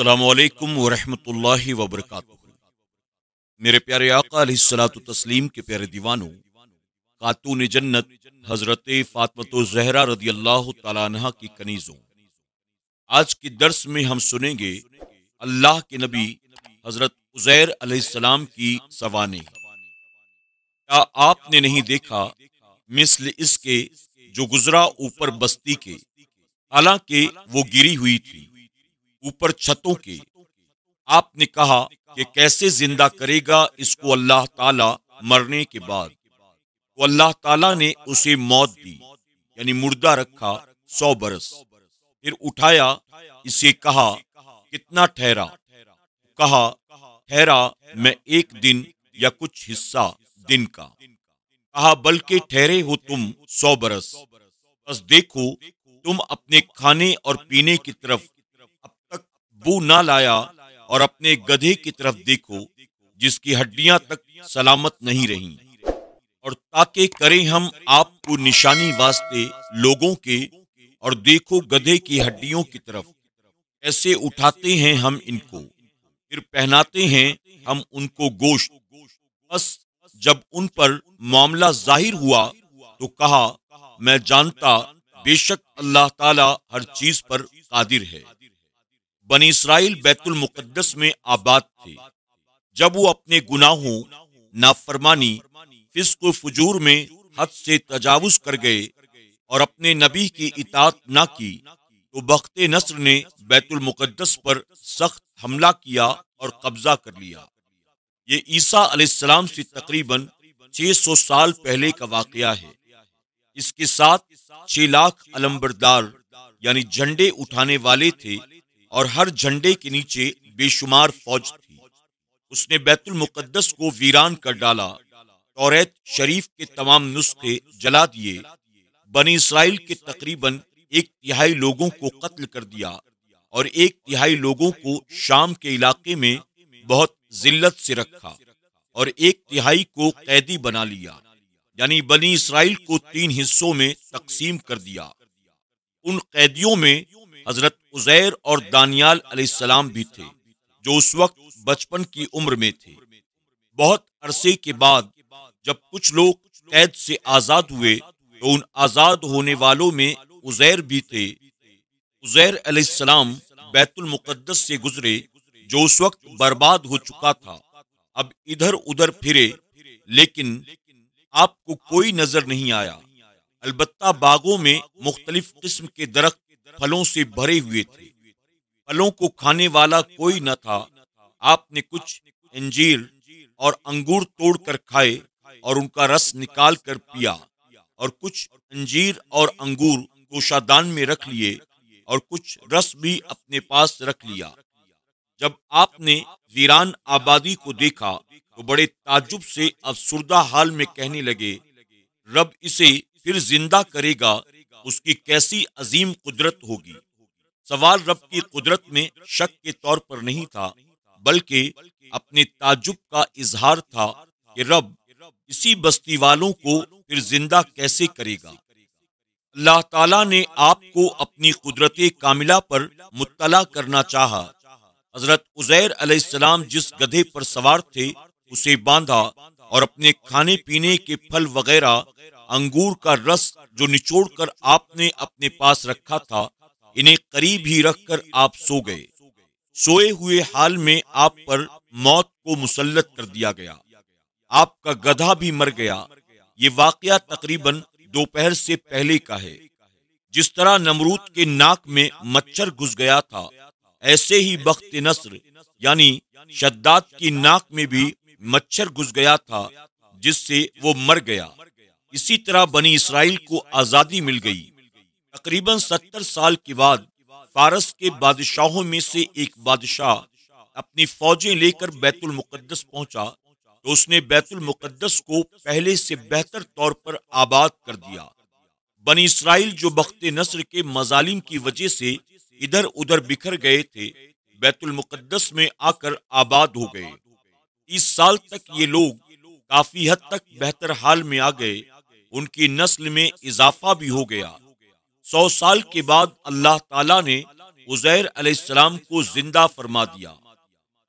अल्लाम वरहमतुल्लाहि वबरक मेरे प्यारे आका सलात तस्लीम के प्यारे दीवानों खातून जन्नत हज़रत फ़ातमत जहरा रदी अल्लाह तला की कनीज़ों आज के दर्स में हम सुनेंगे अल्लाह के नबी हज़रत उज़ैर अलैहिस्सलाम की सवाने क्या आपने नहीं देखा मिसल इसके जो गुजरा ऊपर बस्ती के हालांकि वो गिरी हुई थी ऊपर छतों के आपने कहा कि कैसे जिंदा करेगा इसको अल्लाह ताला मरने के बाद तो अल्लाह ताला ने उसे मौत दी यानी मुर्दा रखा सौ बरस फिर उठाया इसे कहा कितना ठहरा तो कहा ठहरा मैं एक दिन या कुछ हिस्सा दिन का कहा बल्कि ठहरे हो तुम सौ बरस बस देखो तुम अपने खाने और पीने की तरफ बू ना लाया और अपने गधे की तरफ देखो जिसकी हड्डियां तक सलामत नहीं रही और ताके करें हम आपको निशानी वास्ते लोगों के और देखो गधे की हड्डियों की तरफ ऐसे उठाते हैं हम इनको फिर पहनाते हैं हम उनको गोश्त बस जब उन पर मामला जाहिर हुआ तो कहा मैं जानता बेशक अल्लाह ताला हर चीज पर कादिर है बनी इसराइल बैतुल मुकद्दस में आबाद थे जब वो अपने गुनाहों नाफरमानी फिस्क फजूर में हद से तजावुज कर गए और अपने नबी की इतात ना की तो बख्ते नस्र ने बैतुल मुकद्दस पर सख्त हमला किया और कब्जा कर लिया ये ईसा अलैहिस्सलाम से तकरीबन 600 साल पहले का वाकया है इसके साथ 6 लाख अलम्बरदार यानी झंडे उठाने वाले थे और हर झंडे के नीचे बेशुमार फौज थी उसने बैतुल मुकद्दस को वीरान कर डाला टौरेत शरीफ के तमाम नुस्खे जला दिए बनी इसराइल के तकरीबन एक तिहाई लोगों को कत्ल कर दिया और एक तिहाई लोगों को शाम के इलाके में बहुत जिल्लत से रखा और एक तिहाई को कैदी बना लिया यानी बनी इसराइल को तीन हिस्सों में तकसीम कर दिया उन कैदियों में हजरत उजैर और दानियाल अलीसलाम भी थे जो उस वक्त बचपन की उम्र में थे बहुत अरसे के बाद जब कुछ लोग कैद से आज़ाद हुए तो उन आज़ाद होने वालों में उजैर भी थे उजैर अलीसलाम बैतुल मुकद्दस से गुजरे जो उस वक्त बर्बाद हो चुका था अब इधर उधर फिरे लेकिन आपको कोई नजर नहीं आया अलबत्ता बागों में मुख्तलिफ किस्म के दरख्त फलों से भरे हुए थे फलों को खाने वाला कोई न था आपने कुछ अंजीर और अंगूर तोड़कर खाए और उनका रस निकाल कर पिया और कुछ अंजीर और अंगूर कोषादान में रख लिए और कुछ रस भी अपने पास रख लिया जब आपने वीरान आबादी को देखा तो बड़े ताजुब से अफसुरदा हाल में कहने लगे रब इसे फिर जिंदा करेगा उसकी कैसी अजीम कुदरत होगी सवाल रब की कुदरत में शक के तौर पर नहीं था बल्कि अपने ताजुब का इजहार था कि रब इसी बस्ती वालों को फिर जिंदा कैसे करेगा अल्लाह ताला ने आपको अपनी कुदरत कामिला पर मुतला करना चाहा हजरत उजैर अलैहिस्सलाम जिस गधे पर सवार थे उसे बांधा और अपने खाने पीने के फल वगैरह अंगूर का रस जो निचोड़कर आपने अपने पास रखा था इन्हें करीब ही रखकर आप सो गए सोए हुए हाल में आप पर मौत को मुसलत कर दिया गया आपका गधा भी मर गया ये वाकया तकरीबन दोपहर से पहले का है जिस तरह नमरूद के नाक में मच्छर घुस गया था ऐसे ही बख्त नसर यानी शद्दात की नाक में भी मच्छर घुस गया था जिससे वो मर गया इसी तरह बनी इसराइल को आज़ादी मिल गई तकरीबन सत्तर साल के बाद फारस के बादशाहों में से एक बादशाह अपनी फौजें लेकर बैतुल मुकद्दस पहुंचा तो उसने बैतुल मुकद्दस को पहले से बेहतर तौर पर आबाद कर दिया बनी इसराइल जो बख्त नसर के मजालिम की वजह से इधर उधर बिखर गए थे बैतुल मुकद्दस में आकर आबाद हो गए इस साल तक ये लोग काफी हद तक बेहतर हाल में आ गए उनकी नस्ल में इजाफा भी हो गया सौ साल के बाद अल्लाह ताला ने उजैर अलैहिस्सलाम को जिंदा फरमा दिया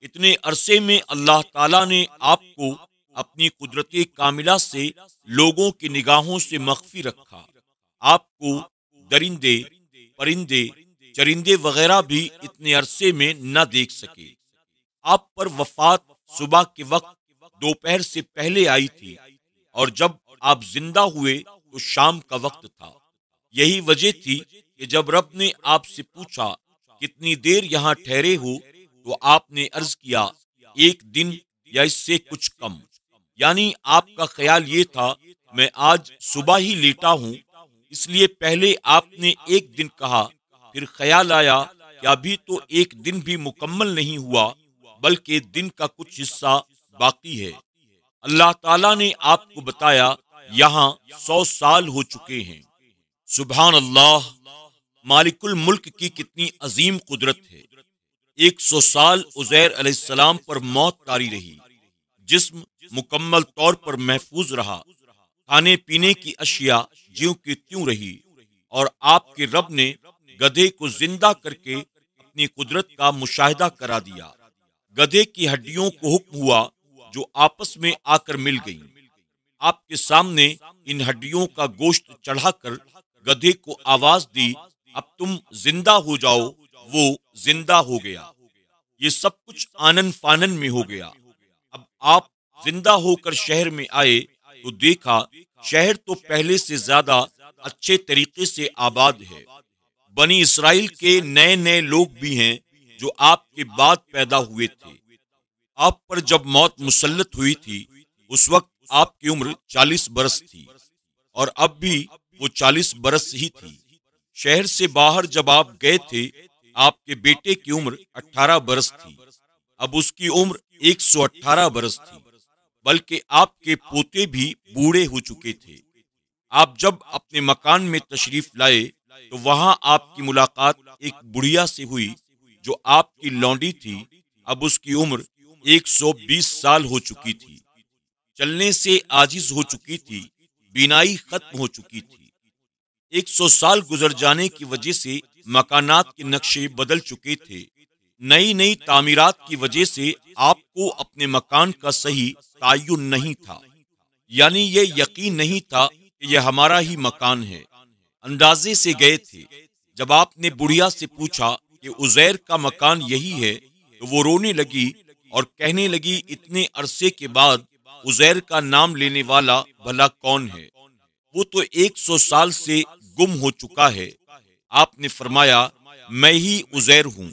इतने अरसे में अल्लाह ताला ने आपको अपनी कुदरती कामिला से लोगों की निगाहों से मख्फी रखा आपको दरिंदे परिंदे चरिंदे वगैरह भी इतने अरसे में न देख सके आप पर वफात सुबह के वक्त दोपहर से पहले आई थी और जब आप जिंदा हुए तो शाम का वक्त था यही वजह थी कि जब रब ने आपसे पूछा कितनी देर यहाँ ठहरे हो तो आपने अर्ज किया एक दिन या इससे कुछ कम यानी आपका ख्याल ये था मैं आज सुबह ही लेटा हूँ इसलिए पहले आपने एक दिन कहा फिर ख्याल आया कि अभी तो एक दिन भी मुकम्मल नहीं हुआ बल्कि दिन का कुछ हिस्सा बाकी है अल्लाह ताला ने आपको बताया यहाँ सौ साल हो चुके हैं सुबहान अल्लाह मालिकुल मुल्क की कितनी अजीम कुदरत है एक सौ साल उजैर अलैहिस्सलाम पर मौत तारी रही जिस्म मुकम्मल तौर पर महफूज रहा खाने पीने की अशिया ज्यो की त्यों रही और आपके रब ने गधे को जिंदा करके अपनी कुदरत का मुशाहिदा करा दिया गधे की हड्डियों को हुक्म हुआ जो आपस में आकर मिल गईं। आपके सामने इन हड्डियों का गोश्त चढ़ाकर गधे को आवाज दी अब तुम जिंदा हो जाओ वो जिंदा हो गया ये सब कुछ आनंद फानन में हो गया अब आप जिंदा होकर शहर में आए तो देखा शहर तो पहले से ज्यादा अच्छे तरीके से आबाद है बनी इसराइल के नए नए लोग भी हैं जो आपके बाद पैदा हुए थे आप पर जब मौत मुसलत हुई थी उस वक्त आपकी उम्र चालीस बरस थी और अब भी वो चालीस बरस ही थी शहर से बाहर जब आप गए थे आपके बेटे की उम्र 18 बरस थी अब उसकी उम्र एक सौ बरस थी बल्कि आपके पोते भी बूढ़े हो चुके थे आप जब अपने मकान में तशरीफ लाए तो वहां आपकी मुलाकात एक बुढ़िया से हुई जो आपकी लौंडी थी अब उसकी उम्र 120 साल हो चुकी थी चलने से आजिज हो चुकी थी बिनाई खत्म हो चुकी थी 100 साल गुजर जाने की वजह से मकानात के नक्शे बदल चुके थे नई नई तामीरात की वजह से आपको अपने मकान का सही तयन नहीं था यानी यह यकीन नहीं था कि यह हमारा ही मकान है अंदाजे से गए थे जब आपने बुढ़िया से पूछा कि उजैर का मकान यही है तो वो रोने लगी और कहने लगी इतने अरसे के बाद उजैर का नाम लेने वाला भला कौन है वो तो 100 साल से गुम हो चुका है आपने फरमाया मैं ही उजैर हूँ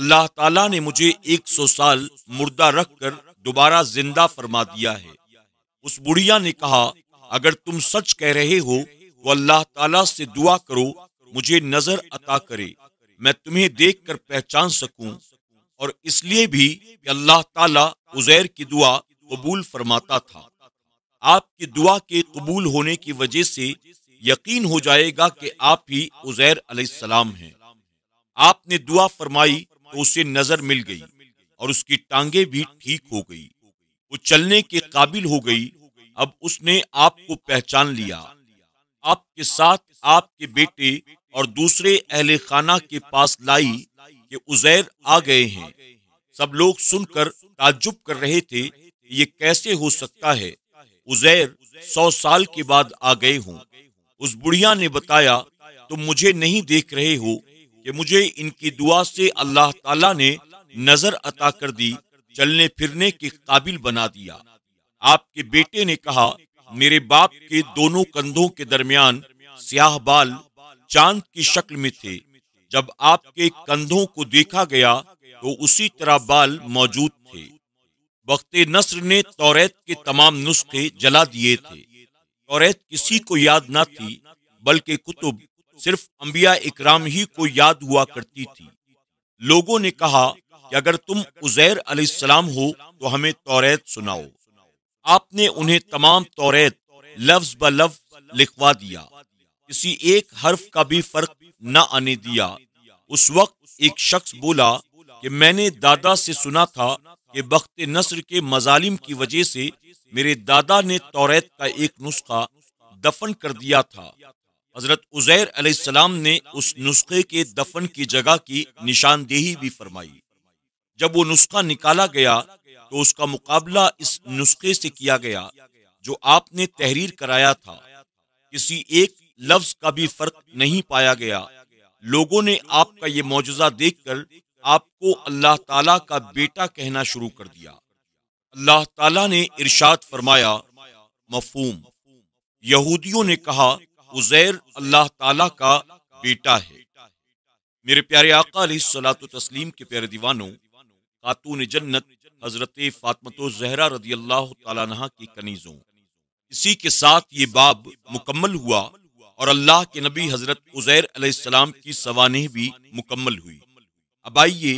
अल्लाह ताला ने मुझे 100 साल मुर्दा रखकर दोबारा जिंदा फरमा दिया है उस बुढ़िया ने कहा अगर तुम सच कह रहे हो तो अल्लाह ताला से दुआ करो मुझे नजर अता करे मैं तुम्हें देखकर पहचान सकूं और इसलिए भी अल्लाह ताला उजैर की दुआ कबूल फरमाता था आपकी दुआ के कबूल होने की वजह से यकीन हो जाएगा कि आप ही उजैर अलैहिस्सलाम हैं आपने दुआ फरमाई तो उसे नजर मिल गई और उसकी टांगे भी ठीक हो गई वो चलने के काबिल हो गई अब उसने आपको पहचान लिया आपके साथ आपके बेटे और दूसरे अहले खाना के पास लाई कि उजैर आ गए हैं सब लोग सुनकर ताजुब कर रहे थे ये कैसे हो सकता है उजैर सौ साल के बाद आ गए हूँ उस बुढ़िया ने बताया तुम तो मुझे नहीं देख रहे हो कि मुझे इनकी दुआ से अल्लाह ताला ने नजर अता कर दी चलने फिरने के काबिल बना दिया आपके बेटे ने कहा मेरे बाप के दोनों कंधों के दरमियान स्याह बाल चांद की शक्ल में थे जब आपके कंधों को देखा गया तो उसी तरह बाल मौजूद थे वक्त नसर ने तौरेत के तमाम नुस्खे जला दिए थे तौरेत किसी को याद ना थी बल्कि कुतुब सिर्फ अम्बिया इकराम ही को याद हुआ करती थी लोगों ने कहा कि अगर तुम उजैर अलीसलाम हो तो हमें तौरेत सुनाओ आपने उन्हें तमाम तौरेत लफ्ज ब लफ्ज लिखवा दिया किसी एक हर्फ का भी फर्क न आने दिया उस वक्त एक शख्स बोला कि मैंने दादा से सुना था कि वक्त नसर के मजालिम की वजह से मेरे दादा ने तौरेत का एक नुस्खा दफन कर दिया था हजरत उजैर अलैहिस्सलाम ने उस नुस्खे के दफन की जगह की निशानदेही भी फरमाई जब वो नुस्खा निकाला गया तो उसका मुकाबला इस नुस्खे से किया गया जो आपने तहरीर कराया था किसी एक लफ्ज का भी फर्क नहीं पाया गया लोगों ने आपका ये मुआजा देखकर आपको अल्लाह ताला का बेटा कहना शुरू कर दिया अल्लाह ताला ने इरशाद फरमाया मफूम यहूदियों ने कहा उजैर अल्लाह ताला का बेटा है मेरे प्यारे आका सलात तस्लीम के प्यारे दीवानों खातून जन्नत हजरत फातमत जहरा रदी अल्लाह तला की कनीज़ों इसी के साथ ये बाब मुकम्मल हुआ और अल्लाह के नबी हजरत उजैर अलैहिस्सलाम की सवानह भी मुकम्मल हुई अब आइए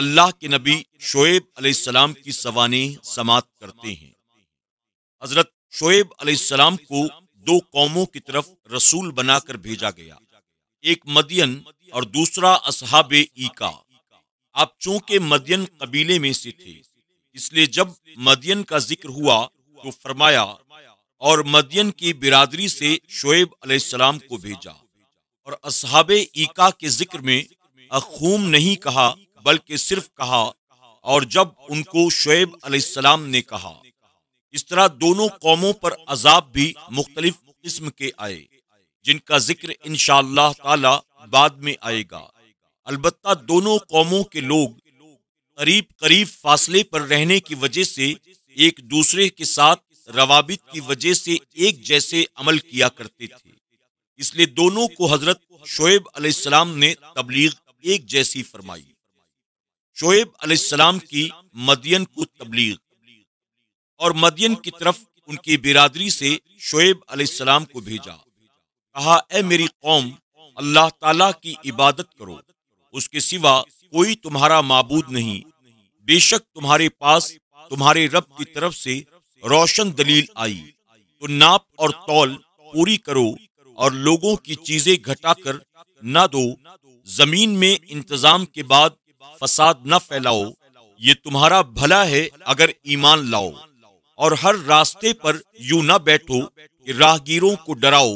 अल्लाह के नबी शोएब अलैहिस्सलाम की सवाने समाप्त करते हैं हजरत शोएब अलैहिस्सलाम को दो कौमों की तरफ रसूल बनाकर भेजा गया एक मदियन और दूसरा असहाब ईका आप चूंकि मदियन कबीले में से थे इसलिए जब मदियन का जिक्र हुआ तो फरमाया और मदियन की बिरादरी से शोएब अलैहिस्सलाम को भेजा और असहाब ईका के जिक्र में अखूम नहीं कहा बल्कि सिर्फ कहा और जब उनको शुएब अलैहिस्सलाम ने कहा इस तरह दोनों कौमों पर अजाब भी मुख्तलिफ किस्म के आए जिनका जिक्र इन ताला बाद में आएगा अलबत्ता दोनों कौमों के लोग करीब करीब फासले पर रहने की वजह से एक दूसरे के साथ रवाबित की वजह से एक जैसे अमल किया करते थे इसलिए दोनों को हजरत शुएब अलैहिस्सलाम ने तबलीग एक जैसी फरमाई शोएब अलैहिस्सलाम की मदियन को तबलीग और मदियन की तरफ उनकी बिरादरी से शोएब अलैहिस्सलाम को भेजा कहा ए मेरी कौम अल्लाह ताला की इबादत करो उसके सिवा कोई तुम्हारा माबूद नहीं बेशक तुम्हारे पास तुम्हारे रब की तरफ से रोशन दलील आई तो नाप और तौल पूरी करो और लोगों की चीजें घटाकर ना दो जमीन में इंतजाम के बाद फसाद न फैलाओ ये तुम्हारा भला है अगर ईमान लाओ और हर रास्ते पर यू न बैठो कि राहगीरों को डराओ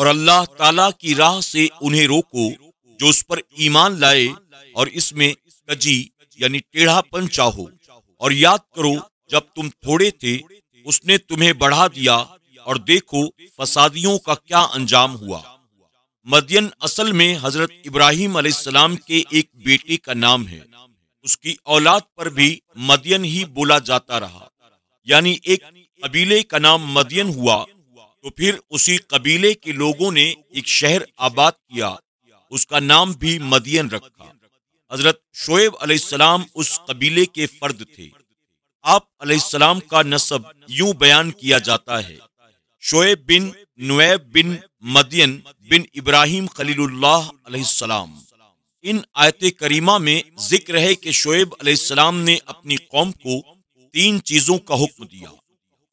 और अल्लाह ताला की राह से उन्हें रोको जो उस पर ईमान लाए और इसमें कजी यानी टेढ़ापन चाहो और याद करो जब तुम थोड़े थे उसने तुम्हें बढ़ा दिया और देखो फसादियों का क्या अंजाम हुआ मदियन असल में हजरत इब्राहिम अलैहिस्सलाम के एक बेटे का नाम है उसकी औलाद पर भी मदियन ही बोला जाता रहा यानी एक कबीले का नाम मदियन हुआ तो फिर उसी कबीले के लोगों ने एक शहर आबाद किया उसका नाम भी मदियन रखा हजरत शोएब अलैहिस्सलाम उस कबीले के फर्द थे आप अलैहिस्सलाम का नसब यूं बयान किया जाता है शोएब बिन नुएब बिन मदियन बिन इब्राहिम खलीलुल्लाम इन आयत करीमा में जिक्र है कि शोएब अलैहिस्सलाम ने अपनी कौम को तीन चीज़ों का हुक्म दिया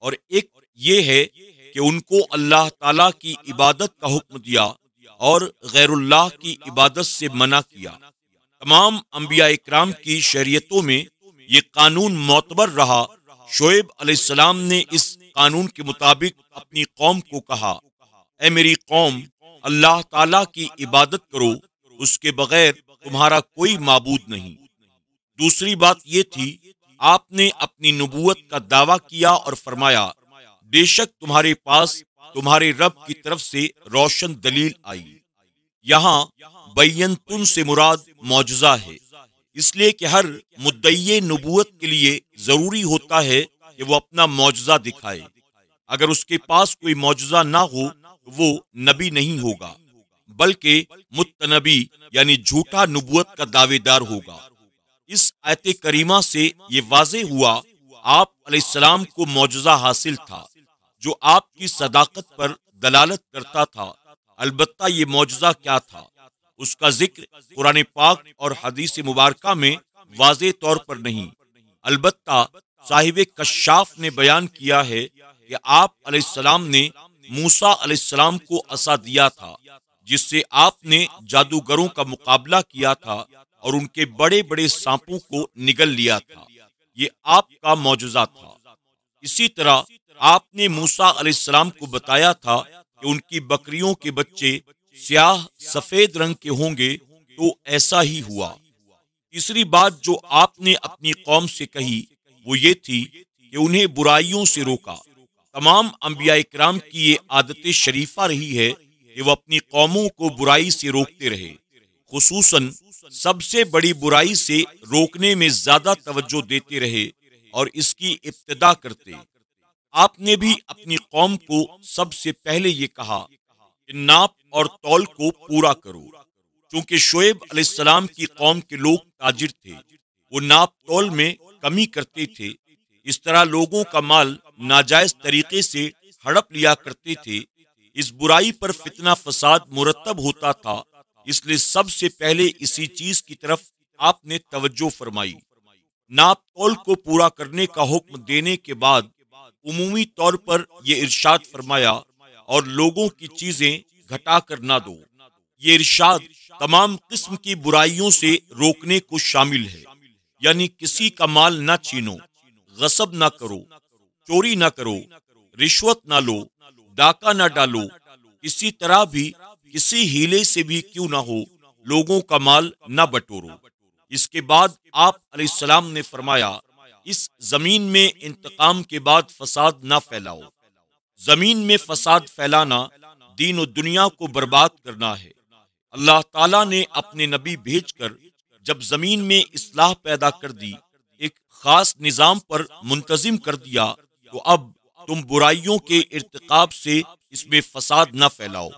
और एक ये है कि उनको अल्लाह ताला की इबादत का हुक्म दिया और गैरुल्लाह की इबादत से मना किया तमाम अम्बिया इक्राम की शरीयतों में ये कानून मोतबर रहा शोएब अलैहिस्सलाम ने इस कानून के मुताबिक अपनी कौम को कहा ए मेरी कौम अल्लाह ताला की इबादत करो उसके बगैर तुम्हारा कोई मबूद नहीं दूसरी बात ये थी आपने अपनी नबूत का दावा किया और फरमाया बेशक तुम्हारे पास तुम्हारे रब की तरफ से रोशन दलील आई यहाँ बैन तुम से मुराद मुआजा है इसलिए कि हर मुद्दे नबूत के लिए जरूरी होता है कि वो अपना मुआजा दिखाए अगर उसके पास कोई मुआजा ना हो तो वो नबी नहीं होगा बल्कि मुतनबी यानी झूठा नबूत का दावेदार होगा इस आयत करीमा से ये वाज हुआ आप आपलाम को मुआजा हासिल था जो आपकी सदाकत पर दलालत करता था अलबत् ये मुआजा क्या था उसका जिक्र कुरान पाक और हदीस मुबारका में वाज तौर पर नहीं अलबत्ता साहिब कशाफ ने बयान किया है कि आप अलैहिस्सलाम ने मूसा अलैहिस्सलाम को असा दिया था जिससे आपने जादूगरों का मुकाबला किया था और उनके बड़े बड़े सांपों को निगल लिया था ये आपका मौजूदा था इसी तरह आपने मूसा अलैहिस्सलाम को बताया था कि उनकी बकरियों के बच्चे स्याह सफेद रंग के होंगे तो ऐसा ही हुआ तीसरी बात जो आपने अपनी कौम से कही वो ये थी कि उन्हें बुराइयों से रोका तमाम अम्बिया इक्राम की ये आदत शरीफा रही है कि वो अपनी कौमों को बुराई से रोकते रहे खसूस सबसे बड़ी बुराई से रोकने में ज्यादा तवज्जो देते रहे और इसकी इब्तदा करते आपने भी अपनी कौम को सबसे पहले ये कहा कि नाप और तौल को पूरा करो क्योंकि शोएब अलैहिस्सलाम की कौम के लोग ताजिर थे वो नाप तौल में कमी करते थे इस तरह लोगों का माल नाजायज तरीके से हड़प लिया करते थे इस बुराई पर फितना फसाद मुरतब होता था इसलिए सबसे पहले इसी चीज की तरफ आपने तवज्जो फरमाई नाप तौल को पूरा करने का हुक्म देने के बाद उमूमी तौर पर यह इरशाद फरमाया और लोगों की चीजें घटा कर ना दो ये इरशाद तमाम किस्म की बुराइयों से रोकने को शामिल है यानी किसी का माल ना छीनो गसब ना करो चोरी ना करो रिश्वत ना लो डाका ना डालो इसी तरह भी किसी हीले से भी क्यों ना हो लोगों का माल ना बटोरो इसके बाद आप सलाम ने फरमाया इस जमीन में इंतकाम के बाद फसाद ना फैलाओ जमीन में फसाद फैलाना दीन और दुनिया को बर्बाद करना है अल्लाह ताला ने अपने नबी भेजकर जब जमीन में इसलाह पैदा कर दी एक खास निज़ाम पर मुंतजिम कर दिया तो अब तुम बुराइयों के इरतकाब से इसमें फसाद न फैलाओ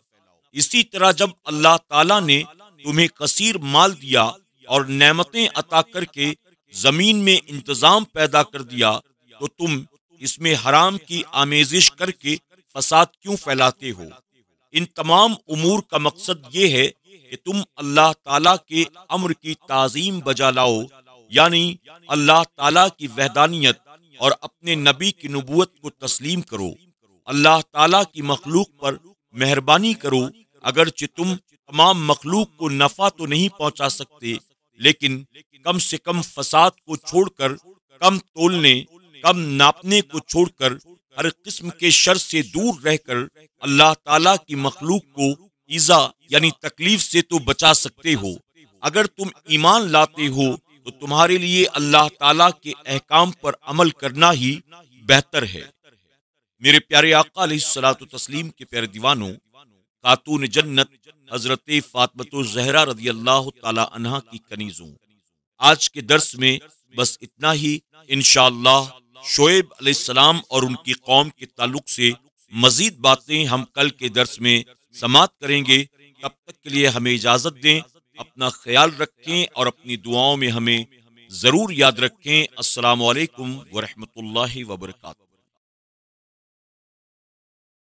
इसी तरह जब अल्लाह ताला ने तुम्हें कसीर माल दिया और नमतें अता करके जमीन में इंतजाम पैदा कर दिया तो तुम इसमें हराम की आमेजिश करके फसाद क्यों फैलाते हो इन तमाम उमूर का मकसद ये है कि तुम अल्लाह ताला के अम्र की ताजीम बजा लाओ यानी अल्लाह ताला की वहदानियत और अपने नबी की नबूत को तस्लीम करो अल्लाह ताला की मखलूक पर मेहरबानी करो अगरचे तुम तमाम मखलूक को नफा तो नहीं पहुंचा सकते लेकिन कम से कम फसाद को छोड़कर कम तोलने कम नापने को छोड़कर हर किस्म के शर से दूर रहकर अल्लाह ताला की मखलूक को ईजा यानी तकलीफ से तो बचा सकते हो अगर तुम ईमान लाते हो तो तुम्हारे लिए अल्लाह ताला के अहकाम पर अमल करना ही बेहतर है मेरे प्यारे आका सलात तस्लीम के प्यारे दीवानों खातून जन्नत हजरत फातमत जहरा रजी अल्लाह तला की कनीजों आज के दर्स में बस इतना ही इनशाला शोएब सलाम और उनकी कौम के ताल्लुक से मजीद बातें हम कल के दर्स में समाप्त करेंगे तब तक के लिए हमें इजाज़त दें अपना ख्याल रखें और अपनी दुआओं में हमें ज़रूर याद रखें असलकम वरहमल वबरकू